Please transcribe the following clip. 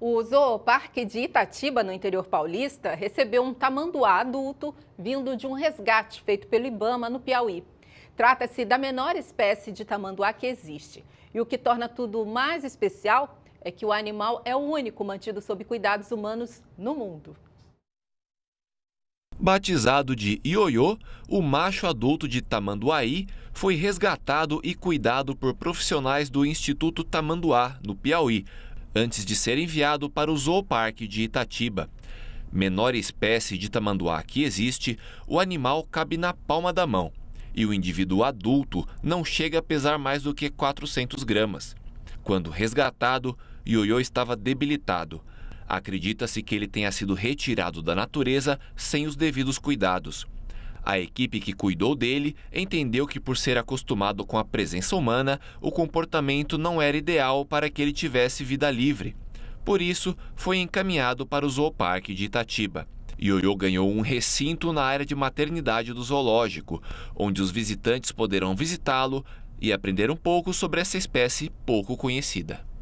O Zooparque de Itatiba, no interior paulista, recebeu um tamanduá adulto vindo de um resgate feito pelo Ibama no Piauí. Trata-se da menor espécie de tamanduá que existe. E o que torna tudo mais especial é que o animal é o único mantido sob cuidados humanos no mundo. Batizado de Ioiô, o macho adulto de Tamanduaí foi resgatado e cuidado por profissionais do Instituto Tamanduá, no Piauí, antes de ser enviado para o Zooparque de Itatiba. Menor espécie de tamanduá que existe, o animal cabe na palma da mão e o indivíduo adulto não chega a pesar mais do que 400 gramas. Quando resgatado, Yoyo estava debilitado. Acredita-se que ele tenha sido retirado da natureza sem os devidos cuidados. A equipe que cuidou dele entendeu que, por ser acostumado com a presença humana, o comportamento não era ideal para que ele tivesse vida livre. Por isso, foi encaminhado para o Zooparque de Itatiba. Yoyo ganhou um recinto na área de maternidade do zoológico, onde os visitantes poderão visitá-lo e aprender um pouco sobre essa espécie pouco conhecida.